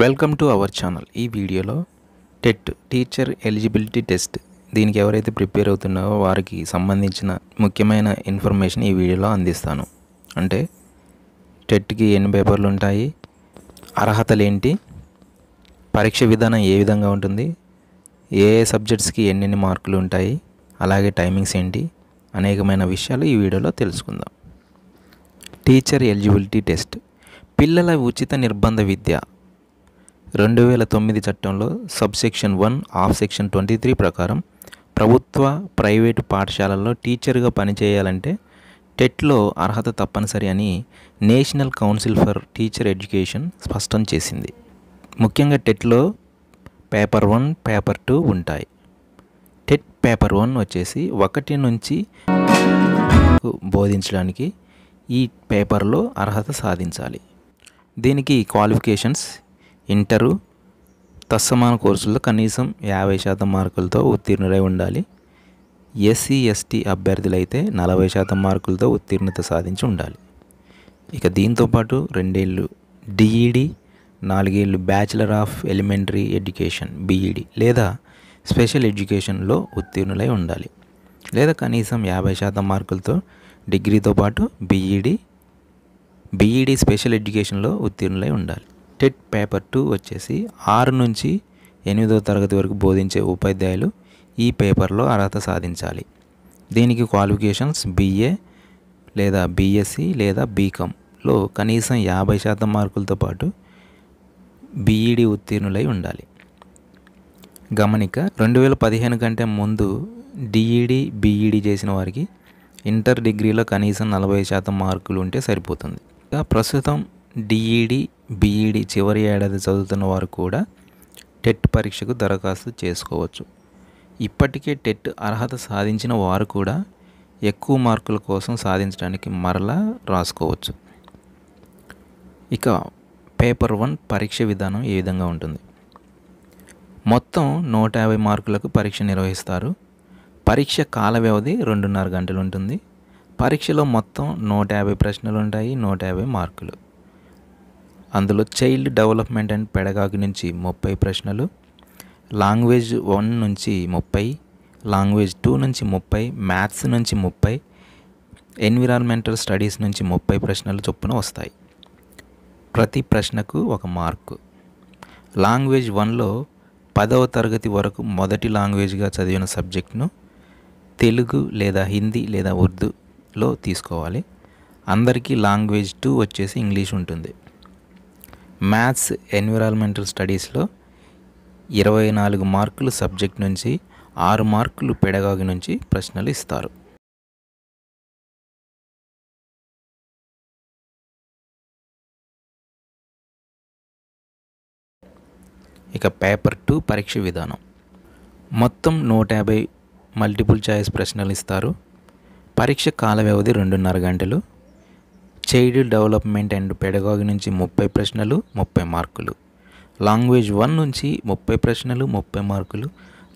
welcome to our channel ఈ వీడియోలో TET teacher eligibility test దీనికి ఎవరైతే ప్రిపేర్ అవుతున్నారో వారికి సంబంధించిన ముఖ్యమైన ఇన్ఫర్మేషన్ ఈ వీడియోలో అందిస్తాను అంటే టెట్కి ఎన్ని పేపర్లు ఉంటాయి అర్హతలు ఏంటి పరీక్ష విధానం ఏ విధంగా ఉంటుంది ఏ ఏ సబ్జెక్ట్స్కి ఎన్నెన్ని మార్కులు ఉంటాయి అలాగే టైమింగ్స్ ఏంటి అనేకమైన విషయాలు ఈ వీడియోలో తెలుసుకుందాం టీచర్ ఎలిజిబిలిటీ టెస్ట్ పిల్లల ఉచిత నిర్బంధ విద్య రెండు వేల తొమ్మిది చట్టంలో subsection one of section twenty three ప్రకారం ప్రభుత్వ ప్రైవేటు పాఠశాలల్లో టీచర్గా పనిచేయాలంటే టెట్లో అర్హత తప్పనిసరి అని National Council for Teacher Education స్పష్టం చేసింది ముఖ్యంగా టెట్లో పేపర్ వన్ పేపర్ టూ ఉంటాయి టెట్ పేపర్ వన్ వచ్చేసి ఒకటి నుంచి బోధించడానికి ఈ పేపర్లో అర్హత సాధించాలి దీనికి క్వాలిఫికేషన్స్ ఇంటరు తత్సమాన కోర్సుల్లో కనీసం యాభై శాతం మార్కులతో ఉత్తీర్ణులై ఉండాలి ఎస్సీ ఎస్టీ అభ్యర్థులైతే నలభై శాతం మార్కులతో ఉత్తీర్ణత సాధించి ఉండాలి ఇక దీంతోపాటు రెండేళ్ళు డిఈడి నాలుగేళ్ళు bachelor of elementary education BEd లేదా స్పెషల్ ఎడ్యుకేషన్లో ఉత్తీర్ణులై ఉండాలి లేదా కనీసం యాభై శాతం మార్కులతో డిగ్రీతో పాటు బీఈడి బీఈడి స్పెషల్ ఎడ్యుకేషన్లో ఉత్తీర్ణులై ఉండాలి టెట్ పేపర్ టూ వచ్చేసి ఆరు నుంచి ఎనిమిదవ తరగతి వరకు బోధించే ఉపాధ్యాయులు ఈ పేపర్లో అర్హత సాధించాలి దీనికి క్వాలిఫికేషన్స్ బీఏ లేదా బీఎస్సీ లేదా బీకామ్లో కనీసం యాభై శాతం మార్కులతో పాటు బీఈడి e ఉత్తీర్ణులై ఉండాలి గమనిక రెండు వేల పదిహేను కంటే ముందు డిఈడి బీఈడి e e చేసిన వారికి ఇంటర్ డిగ్రీలో కనీసం నలభై శాతం మార్కులు ఉంటే సరిపోతుంది ప్రస్తుతం డిఈడి బీఈడి e చివరి ఏడాది చదువుతున్న వారు కూడా టెట్ పరీక్షకు దరఖాస్తు చేసుకోవచ్చు ఇప్పటికే టెట్ అర్హత సాధించిన వారు కూడా ఎక్కువ మార్కుల కోసం సాధించడానికి మరలా రాసుకోవచ్చు ఇక పేపర్ వన్ పరీక్ష విధానం ఏ విధంగా ఉంటుంది మొత్తం నూట యాభై మార్కులకు పరీక్ష నిర్వహిస్తారు పరీక్ష కాల వ్యవధి రెండున్నర గంటలు ఉంటుంది పరీక్షలో మొత్తం నూట యాభై ప్రశ్నలు ఉంటాయి నూట యాభై మార్కులు అందులో చైల్డ్ డెవలప్మెంట్ అండ్ పెడగాకి నుంచి ముప్పై ప్రశ్నలు లాంగ్వేజ్ వన్ నుంచి ముప్పై లాంగ్వేజ్ టూ నుంచి ముప్పై మ్యాథ్స్ నుంచి ముప్పై ఎన్విరాన్మెంటల్ స్టడీస్ నుంచి ముప్పై ప్రశ్నలు చొప్పున వస్తాయి ప్రతి ప్రశ్నకు ఒక మార్కు లాంగ్వేజ్ వన్లో పదవ తరగతి వరకు మొదటి లాంగ్వేజ్గా చదివిన సబ్జెక్ట్ను తెలుగు లేదా హిందీ లేదా ఉర్దూలో తీసుకోవాలి అందరికీ లాంగ్వేజ్ టూ వచ్చేసి ఇంగ్లీష్ ఉంటుంది మ్యాథ్స్ ఎన్విరాన్మెంటల్ స్టడీస్లో ఇరవై నాలుగు మార్కులు సబ్జెక్ట్ నుంచి ఆరు మార్కులు పెడగాగి నుంచి ప్రశ్నలు ఇస్తారు ఇక పేపర్ టూ పరీక్ష విధానం మొత్తం నూట యాభై మల్టిపుల్ ఛాయిస్ ప్రశ్నలు ఇస్తారు పరీక్ష కాల వ్యవధి రెండున్నర గంటలు చైల్డ్ డెవలప్మెంట్ అండ్ పెడగాగి నుంచి ముప్పై ప్రశ్నలు ముప్పై మార్కులు లాంగ్వేజ్ వన్ నుంచి ముప్పై ప్రశ్నలు ముప్పై మార్కులు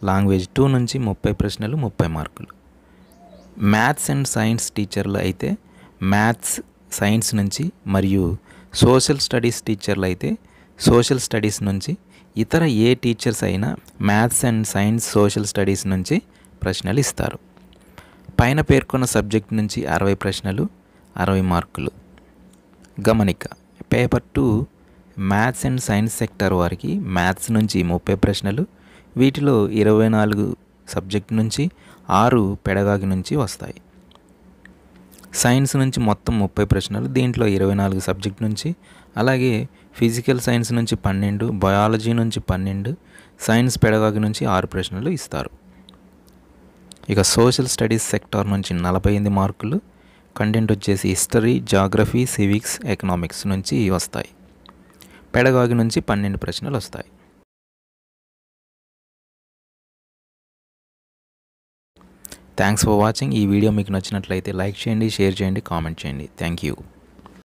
లాంగ్వేజ్ టూ నుంచి ముప్పై ప్రశ్నలు ముప్పై మార్కులు మ్యాథ్స్ అండ్ సైన్స్ టీచర్లు అయితే మ్యాథ్స్ సైన్స్ నుంచి మరియు సోషల్ స్టడీస్ టీచర్లు అయితే సోషల్ స్టడీస్ నుంచి ఇతర ఏ టీచర్స్ అయినా maths and science social studies నుంచి ప్రశ్నలు ఇస్తారు పైన పేర్కొన్న సబ్జెక్ట్ నుంచి అరవై ప్రశ్నలు అరవై మార్కులు గమనిక paper two maths and science sector వారికి మ్యాథ్స్ నుంచి ముప్పై ప్రశ్నలు వీటిలో ఇరవై నాలుగు సబ్జెక్ట్ నుంచి ఆరు పెడగాకి నుంచి వస్తాయి సైన్స్ నుంచి మొత్తం ముప్పై ప్రశ్నలు దీంట్లో ఇరవై నాలుగు సబ్జెక్ట్ నుంచి అలాగే ఫిజికల్ సైన్స్ నుంచి పన్నెండు బయాలజీ నుంచి పన్నెండు సైన్స్ పెడగాకి నుంచి ఆరు ప్రశ్నలు ఇస్తారు ఇక సోషల్ స్టడీస్ సెక్టార్ నుంచి నలభై ఎనిమిది మార్కులు కంటెంట్ వచ్చేసి హిస్టరీ జాగ్రఫీ సివిక్స్ ఎకనామిక్స్ నుంచి వస్తాయి పెడగాగి నుంచి పన్నెండు ప్రశ్నలు వస్తాయి థ్యాంక్స్ ఫర్ వాచింగ్ ఈ వీడియో మీకు నచ్చినట్లయితే లైక్ చేయండి షేర్ చేయండి కామెంట్ చేయండి థ్యాంక్ యూ